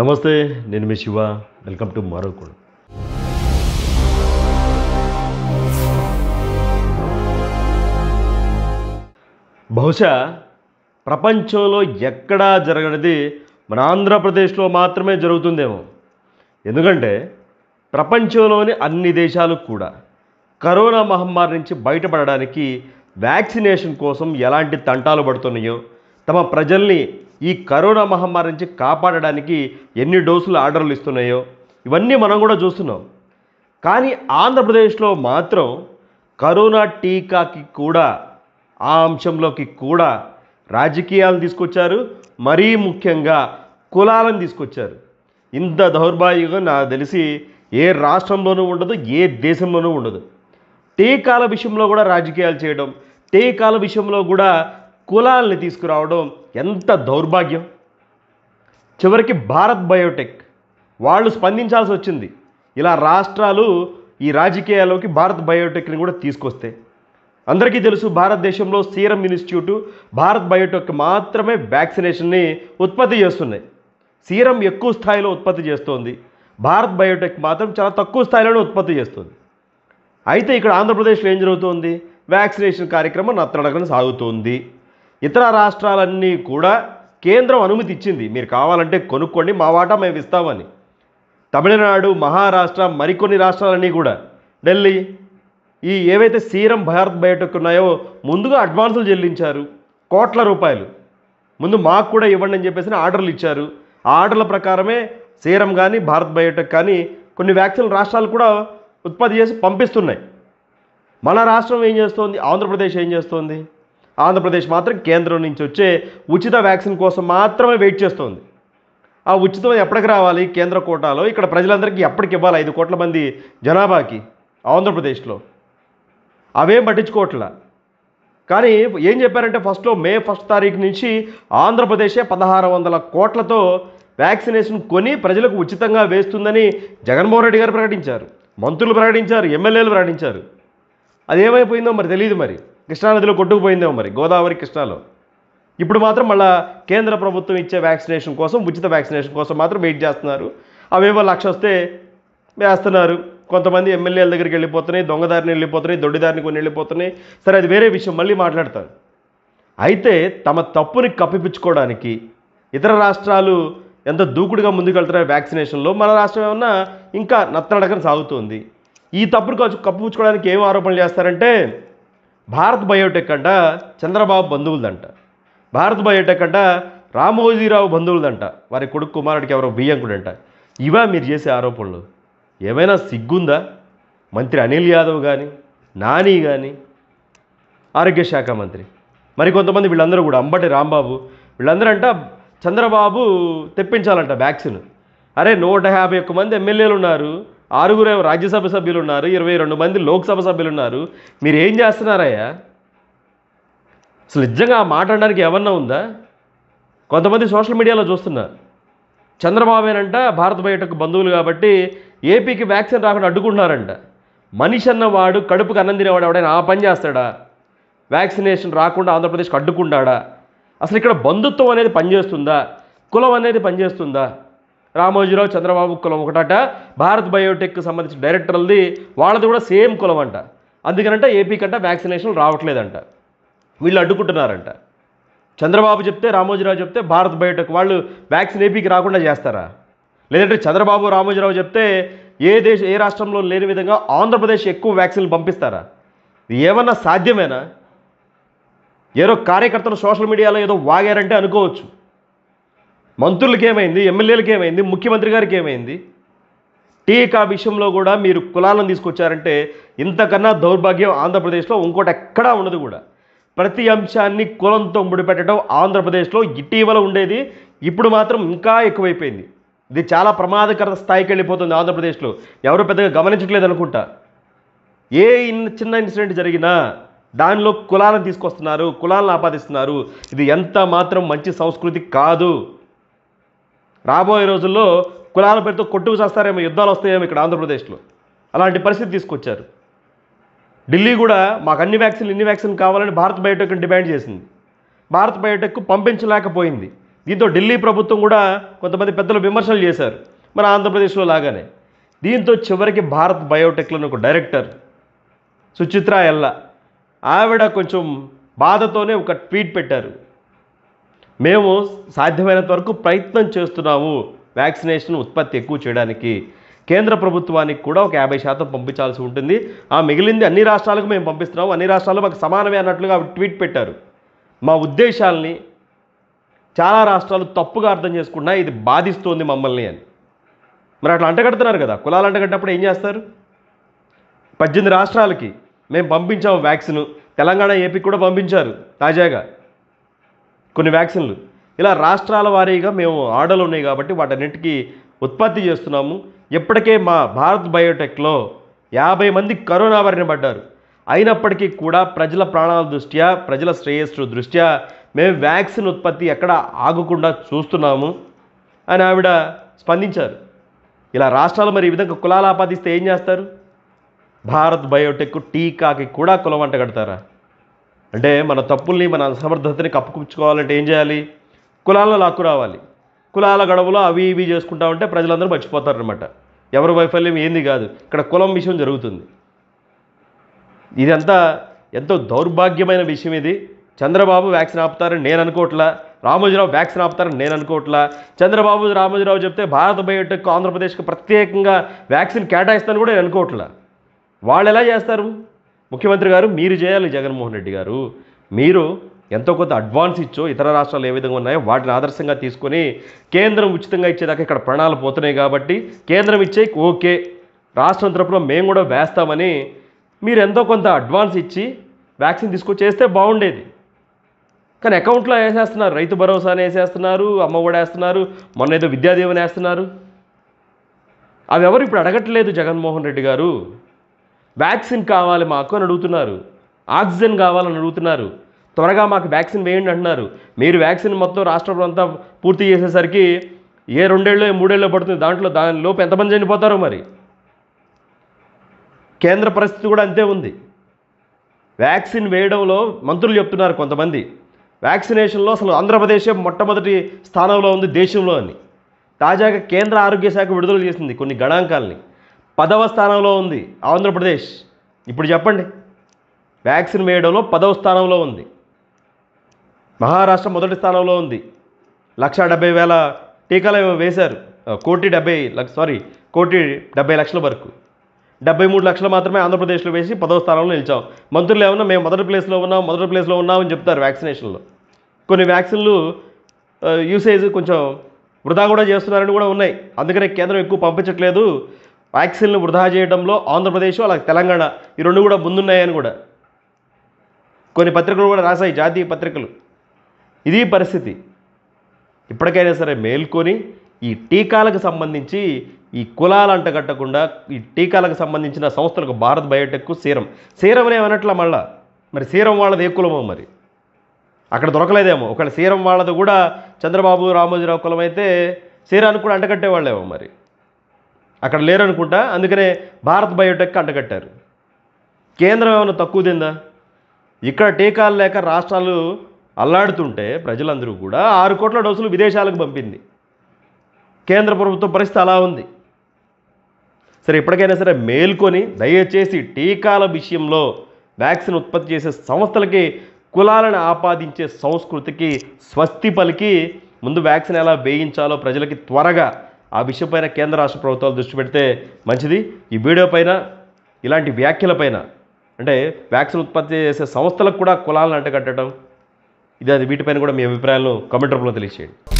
నమస్తే నేను మీ శివ వెల్కమ్ టు మారోకోడు బహుశా ప్రపంచంలో ఎక్కడా జరగనిది మన ఆంధ్రప్రదేశ్లో మాత్రమే జరుగుతుందేమో ఎందుకంటే ప్రపంచంలోని అన్ని దేశాలు కూడా కరోనా మహమ్మారి నుంచి బయటపడడానికి వ్యాక్సినేషన్ కోసం ఎలాంటి తంటాలు పడుతున్నాయో తమ ప్రజల్ని ఈ కరోనా మహమ్మారి నుంచి కాపాడడానికి ఎన్ని డోసులు ఆర్డర్లు ఇస్తున్నాయో ఇవన్నీ మనం కూడా చూస్తున్నాం కానీ ఆంధ్రప్రదేశ్లో మాత్రం కరోనా టీకాకి కూడా ఆ అంశంలోకి కూడా రాజకీయాలను తీసుకొచ్చారు మరీ ముఖ్యంగా కులాలను తీసుకొచ్చారు ఇంత దౌర్భాగ్యంగా నాకు తెలిసి ఏ రాష్ట్రంలోనూ ఉండదు ఏ దేశంలోనూ ఉండదు టీకాల విషయంలో కూడా రాజకీయాలు చేయడం టీకాల విషయంలో కూడా కులాలని తీసుకురావడం ఎంత దౌర్భాగ్యం చివరికి భారత్ బయోటెక్ వాళ్ళు స్పందించాల్సి వచ్చింది ఇలా రాష్ట్రాలు ఈ రాజకీయాల్లోకి భారత్ బయోటెక్ని కూడా తీసుకొస్తే అందరికీ తెలుసు భారతదేశంలో సీరం ఇన్స్టిట్యూట్ భారత్ బయోటెక్ మాత్రమే వ్యాక్సినేషన్ని ఉత్పత్తి చేస్తున్నాయి సీరం ఎక్కువ స్థాయిలో ఉత్పత్తి చేస్తోంది భారత్ బయోటెక్ మాత్రం చాలా తక్కువ స్థాయిలోనే ఉత్పత్తి చేస్తుంది అయితే ఇక్కడ ఆంధ్రప్రదేశ్లో ఏం జరుగుతోంది వ్యాక్సినేషన్ కార్యక్రమం నత్తడగన సాగుతోంది ఇతర రాష్ట్రాలన్నీ కూడా కేంద్రం అనుమతి ఇచ్చింది మీరు కావాలంటే కొనుక్కోండి మా వాటా మేము ఇస్తామని తమిళనాడు మహారాష్ట్ర మరికొన్ని రాష్ట్రాలన్నీ కూడా ఢిల్లీ ఈ ఏవైతే సీరం భారత్ బయోటెక్ ఉన్నాయో ముందుగా అడ్వాన్సులు చెల్లించారు కోట్ల రూపాయలు ముందు మాకు కూడా ఇవ్వండి అని చెప్పేసి ఆర్డర్లు ఇచ్చారు ఆ ఆర్డర్ల ప్రకారమే సీరం కానీ భారత్ బయోటెక్ కానీ కొన్ని వ్యాక్సిన్ రాష్ట్రాలు కూడా ఉత్పత్తి చేసి పంపిస్తున్నాయి మన రాష్ట్రం ఏం చేస్తోంది ఆంధ్రప్రదేశ్ ఏం చేస్తోంది ఆంధ్రప్రదేశ్ మాత్రం కేంద్రం నుంచి వచ్చే ఉచిత వ్యాక్సిన్ కోసం మాత్రమే వెయిట్ చేస్తోంది ఆ ఉచితం ఎప్పటికి రావాలి కేంద్ర కోటాలో ఇక్కడ ప్రజలందరికీ ఎప్పటికి ఇవ్వాలి ఐదు కోట్ల మంది జనాభాకి ఆంధ్రప్రదేశ్లో అవేం పట్టించుకోవట్లా కానీ ఏం చెప్పారంటే ఫస్ట్లో మే ఫస్ట్ తారీఖు నుంచి ఆంధ్రప్రదేశే పదహారు వందల కోట్లతో వ్యాక్సినేషన్ కొని ప్రజలకు ఉచితంగా వేస్తుందని జగన్మోహన్ రెడ్డి గారు ప్రకటించారు మంత్రులు ప్రకటించారు ఎమ్మెల్యేలు ప్రకటించారు అదేమైపోయిందో మరి తెలియదు మరి కృష్ణానదిలో కొట్టుకుపోయిందేమో మరి గోదావరి కృష్ణాలో ఇప్పుడు మాత్రం మళ్ళా కేంద్ర ప్రభుత్వం ఇచ్చే వ్యాక్సినేషన్ కోసం ఉచిత వ్యాక్సినేషన్ కోసం మాత్రం వెయిట్ చేస్తున్నారు అవేవో లక్ష వస్తే వేస్తున్నారు కొంతమంది ఎమ్మెల్యేల దగ్గరికి వెళ్ళిపోతున్నాయి దొంగదారిని వెళ్ళిపోతున్నాయి దొడ్డిదారిని కొన్ని వెళ్ళిపోతున్నాయి సరే అది వేరే విషయం మళ్ళీ మాట్లాడతారు అయితే తమ తప్పుని కప్పిపించుకోవడానికి ఇతర రాష్ట్రాలు ఎంత దూకుడుగా ముందుకెళ్తున్నాయి వ్యాక్సినేషన్లో మన రాష్ట్రం ఏమన్నా ఇంకా నత్తనడకన సాగుతుంది ఈ తప్పును కప్పుపుచ్చుకోవడానికి ఏం ఆరోపణలు చేస్తారంటే భారత్ బయోటెక్ అంట చంద్రబాబు బంధువులదంట భారత్ బయోటెక్ అంట రామోజీరావు బంధువులదంట వారి కొడుకు కుమారుడికి ఎవరో బియ్యంకుడంట ఇవా మీరు చేసే ఆరోపణలు ఏమైనా సిగ్గుందా మంత్రి అనిల్ యాదవ్ కానీ నాని కానీ ఆరోగ్య శాఖ మంత్రి మరి కొంతమంది వీళ్ళందరూ కూడా అంబటి రాంబాబు వీళ్ళందరూ అంట చంద్రబాబు తెప్పించాలంట వ్యాక్సిన్ అరే నూట యాభై ఒక్క మంది ఎమ్మెల్యేలు ఉన్నారు ఆరుగురు రాజ్యసభ సభ్యులు ఉన్నారు ఇరవై రెండు మంది లోక్సభ సభ్యులు ఉన్నారు మీరు ఏం చేస్తున్నారయ్యా అసలు నిజంగా మాట్లాడడానికి ఏమన్నా ఉందా కొంతమంది సోషల్ మీడియాలో చంద్రబాబు అంట భారత బయటకు బంధువులు కాబట్టి ఏపీకి వ్యాక్సిన్ రాకుండా అడ్డుకుంటున్నారంట మనిషి అన్నవాడు కడుపుకు అన్నం తినేవాడు ఎవడైనా ఆ పని చేస్తాడా వ్యాక్సినేషన్ రాకుండా ఆంధ్రప్రదేశ్కి అడ్డుకుంటాడా అసలు ఇక్కడ బంధుత్వం అనేది పనిచేస్తుందా కులం అనేది పనిచేస్తుందా రామోజీరావు చంద్రబాబు కులం ఒకటట భారత్ బయోటెక్ సంబంధించిన డైరెక్టర్లది వాళ్ళది కూడా సేమ్ కులం అంట అందుకనంట ఏపీ కంట వ్యాక్సినేషన్ రావట్లేదంట వీళ్ళు అడ్డుకుంటున్నారంట చంద్రబాబు చెప్తే రామోజీరావు చెప్తే భారత్ బయోటెక్ వాళ్ళు వ్యాక్సిన్ ఏపీకి రాకుండా చేస్తారా లేదంటే చంద్రబాబు రామోజీరావు చెప్తే ఏ దేశ ఏ రాష్ట్రంలో లేని విధంగా ఆంధ్రప్రదేశ్ ఎక్కువ వ్యాక్సిన్లు పంపిస్తారా ఏమన్నా సాధ్యమేనా ఏదో కార్యకర్తలు సోషల్ మీడియాలో ఏదో వాగారంటే అనుకోవచ్చు మంత్రులకి ఏమైంది ఎమ్మెల్యేలకి ఏమైంది ముఖ్యమంత్రి గారికి ఏమైంది టీకా విషయంలో కూడా మీరు కులాలను తీసుకొచ్చారంటే ఇంతకన్నా దౌర్భాగ్యం ఆంధ్రప్రదేశ్లో ఇంకోటి ఎక్కడా ఉండదు కూడా ప్రతి అంశాన్ని కులంతో ముడిపెట్టడం ఆంధ్రప్రదేశ్లో ఇటీవల ఉండేది ఇప్పుడు మాత్రం ఇంకా ఎక్కువైపోయింది ఇది చాలా ప్రమాదకర స్థాయికి వెళ్ళిపోతుంది ఆంధ్రప్రదేశ్లో ఎవరు పెద్దగా గమనించట్లేదు అనుకుంటా ఏ చిన్న ఇన్సిడెంట్ జరిగినా దానిలో కులాలను తీసుకొస్తున్నారు కులాలను ఆపాదిస్తున్నారు ఇది ఎంత మాత్రం మంచి సంస్కృతి కాదు రాబోయే రోజుల్లో కులాల పేరుతో కొట్టుకు చేస్తారేమో యుద్ధాలు వస్తాయేమో ఇక్కడ ఆంధ్రప్రదేశ్లో అలాంటి పరిస్థితి తీసుకొచ్చారు ఢిల్లీ కూడా మాకు అన్ని వ్యాక్సిన్లు ఇన్ని వ్యాక్సిన్ కావాలని భారత్ బయోటెక్ డిమాండ్ చేసింది భారత్ బయోటెక్ పంపించలేకపోయింది దీంతో ఢిల్లీ ప్రభుత్వం కూడా కొంతమంది పెద్దలు విమర్శలు చేశారు మన ఆంధ్రప్రదేశ్లో లాగానే దీంతో చివరికి భారత్ బయోటెక్లను ఒక డైరెక్టర్ సుచిత్ర ఎల్లా ఆవిడ కొంచెం బాధతోనే ఒక ట్వీట్ పెట్టారు మేము సాధ్యమైనంత వరకు ప్రయత్నం చేస్తున్నాము వ్యాక్సినేషన్ ఉత్పత్తి ఎక్కువ చేయడానికి కేంద్ర ప్రభుత్వానికి కూడా ఒక యాభై శాతం పంపించాల్సి ఉంటుంది ఆ మిగిలింది అన్ని రాష్ట్రాలకు మేము పంపిస్తున్నాము అన్ని రాష్ట్రాలు మాకు సమానమే అన్నట్లుగా ట్వీట్ పెట్టారు మా ఉద్దేశాలని చాలా రాష్ట్రాలు తప్పుగా అర్థం చేసుకున్నా ఇది బాధిస్తోంది మమ్మల్ని అని మరి అట్లా అంటగడుతున్నారు కదా కులాలు అంటగట్టినప్పుడు ఏం చేస్తారు పద్దెనిమిది రాష్ట్రాలకి మేము పంపించాము వ్యాక్సిన్ తెలంగాణ ఏపీకి కూడా పంపించారు తాజాగా కొన్ని వ్యాక్సిన్లు ఇలా రాష్ట్రాల వారీగా మేము ఆర్డర్లు ఉన్నాయి కాబట్టి వాటన్నిటికీ ఉత్పత్తి చేస్తున్నాము ఇప్పటికే మా భారత్ బయోటెక్లో యాభై మంది కరోనా బారిన పడ్డారు అయినప్పటికీ కూడా ప్రజల ప్రాణాల దృష్ట్యా ప్రజల శ్రేయస్సు దృష్ట్యా మేము వ్యాక్సిన్ ఉత్పత్తి ఎక్కడ ఆగకుండా చూస్తున్నాము అని ఆవిడ స్పందించారు ఇలా రాష్ట్రాలు మరి ఈ విధంగా కులాలు ఆపాదిస్తే ఏం చేస్తారు భారత్ బయోటెక్ టీకాకి కూడా కులం అంటగడతారా అంటే మన తప్పుల్ని మన అసమర్థతని కప్పుకుంచుకోవాలంటే ఏం చేయాలి కులాలను లాక్కు రావాలి కులాల గడవలో అవి ఇవి చేసుకుంటా ఉంటే ప్రజలందరూ మర్చిపోతారనమాట ఎవరి వైఫల్యం ఏంది కాదు ఇక్కడ కులం విషయం జరుగుతుంది ఇదంతా ఎంతో దౌర్భాగ్యమైన విషయం ఇది చంద్రబాబు వ్యాక్సిన్ ఆపుతారని నేను అనుకోవట్లా రామోజీరావు వ్యాక్సిన్ ఆపుతారని నేను అనుకోవట్లా చంద్రబాబు రామోజీరావు చెప్తే భారత బయోటెక్ ఆంధ్రప్రదేశ్కి ప్రత్యేకంగా వ్యాక్సిన్ కేటాయిస్తాను కూడా నేను అనుకోవట్లా వాళ్ళు ఎలా చేస్తారు ముఖ్యమంత్రి గారు మీరు చేయాలి జగన్మోహన్ రెడ్డి గారు మీరు ఎంతో కొంత అడ్వాన్స్ ఇచ్చో ఇతర రాష్ట్రాలు ఏ విధంగా ఉన్నాయో వాటిని ఆదర్శంగా తీసుకొని కేంద్రం ఉచితంగా ఇచ్చేదాకా ఇక్కడ ప్రణాళిక పోతున్నాయి కాబట్టి కేంద్రం ఇచ్చే ఓకే రాష్ట్రం తరపున మేము కూడా వేస్తామని మీరు ఎంతో కొంత అడ్వాన్స్ ఇచ్చి వ్యాక్సిన్ తీసుకొచ్చేస్తే బాగుండేది కానీ అకౌంట్లో వేసేస్తున్నారు రైతు భరోసాని వేసేస్తున్నారు అమ్మ కూడా వేస్తున్నారు మొన్న ఏదో విద్యాదీవని వేస్తున్నారు అవి ఎవరు ఇప్పుడు అడగట్లేదు జగన్మోహన్ రెడ్డి గారు వ్యాక్సిన్ కావాలి మాకు అని అడుగుతున్నారు ఆక్సిజన్ కావాలని అడుగుతున్నారు త్వరగా మాకు వ్యాక్సిన్ వేయండి అంటున్నారు మీరు వ్యాక్సిన్ మొత్తం రాష్ట్రం అంతా పూర్తి చేసేసరికి ఏ రెండేళ్ళు మూడేళ్ళు పడుతుంది దాంట్లో దాని లోపు ఎంతమంది చనిపోతారో మరి కేంద్ర పరిస్థితి కూడా అంతే ఉంది వ్యాక్సిన్ వేయడంలో మంత్రులు చెప్తున్నారు కొంతమంది వ్యాక్సినేషన్లో అసలు ఆంధ్రప్రదేశ్ మొట్టమొదటి స్థానంలో ఉంది దేశంలో అని తాజాగా కేంద్ర ఆరోగ్య శాఖ విడుదల చేసింది కొన్ని గణాంకాలని పదవ స్థానంలో ఉంది ఆంధ్రప్రదేశ్ ఇప్పుడు చెప్పండి వ్యాక్సిన్ వేయడంలో పదవ స్థానంలో ఉంది మహారాష్ట్ర మొదటి స్థానంలో ఉంది లక్ష డెబ్బై వేల టీకాలు వేశారు కోటి డెబ్బై సారీ కోటి డెబ్బై లక్షల వరకు డెబ్బై మూడు లక్షలు మాత్రమే ఆంధ్రప్రదేశ్లో వేసి పదవ స్థానంలో నిలిచాం మంత్రులు ఏమన్నా మేము మొదటి ప్లేస్లో ఉన్నాం మొదటి ప్లేస్లో ఉన్నామని చెప్తారు వ్యాక్సినేషన్లో కొన్ని వ్యాక్సిన్లు యూసేజ్ కొంచెం వృధా కూడా చేస్తున్నారని కూడా ఉన్నాయి అందుకనే కేంద్రం ఎక్కువ పంపించట్లేదు వ్యాక్సిన్లు వృధా చేయడంలో ఆంధ్రప్రదేశ్ అలాగే తెలంగాణ ఈ రెండు కూడా ముందున్నాయని కూడా కొన్ని పత్రికలు కూడా రాశాయి జాతీయ పత్రికలు ఇది పరిస్థితి ఇప్పటికైనా సరే మేల్కొని ఈ టీకాలకు సంబంధించి ఈ కులాలు అంటగట్టకుండా ఈ టీకాలకు సంబంధించిన సంస్థలకు భారత్ బయోటెక్ సీరం సీరం అనట్లా మళ్ళా మరి సీరం వాళ్ళది ఏ కులమో మరి అక్కడ దొరకలేదేమో ఒకవేళ సీరం వాళ్ళది కూడా చంద్రబాబు రామోజీరావు కులం అయితే సీరానికి కూడా అంటగట్టేవాళ్ళేమో మరి అక్కడ లేరనుకుంటా అందుకనే భారత్ బయోటెక్ అంటగట్టారు కేంద్రం ఏమైనా తక్కువ తిందా ఇక్కడ టీకాలు లేక రాష్ట్రాలు అల్లాడుతుంటే ప్రజలందరూ కూడా ఆరు కోట్ల డోసులు విదేశాలకు పంపింది కేంద్ర ప్రభుత్వం పరిస్థితి అలా ఉంది సరే ఇప్పటికైనా సరే మేల్కొని దయచేసి టీకాల విషయంలో వ్యాక్సిన్ ఉత్పత్తి చేసే సంస్థలకి కులాలను ఆపాదించే సంస్కృతికి స్వస్తి పలికి ముందు వ్యాక్సిన్ ఎలా వేయించాలో ప్రజలకి త్వరగా ఆ విషయంపైన కేంద్ర రాష్ట్ర ప్రభుత్వాలు దృష్టి పెడితే మంచిది ఈ వీడియో పైన ఇలాంటి వ్యాఖ్యలపైన అంటే వ్యాక్సిన్ ఉత్పత్తి చేసే సంస్థలకు కూడా కులాలను అంటగట్టడం ఇది అది వీటిపైన కూడా మీ అభిప్రాయాలను కమెంట్ రూపంలో తెలియజేయండి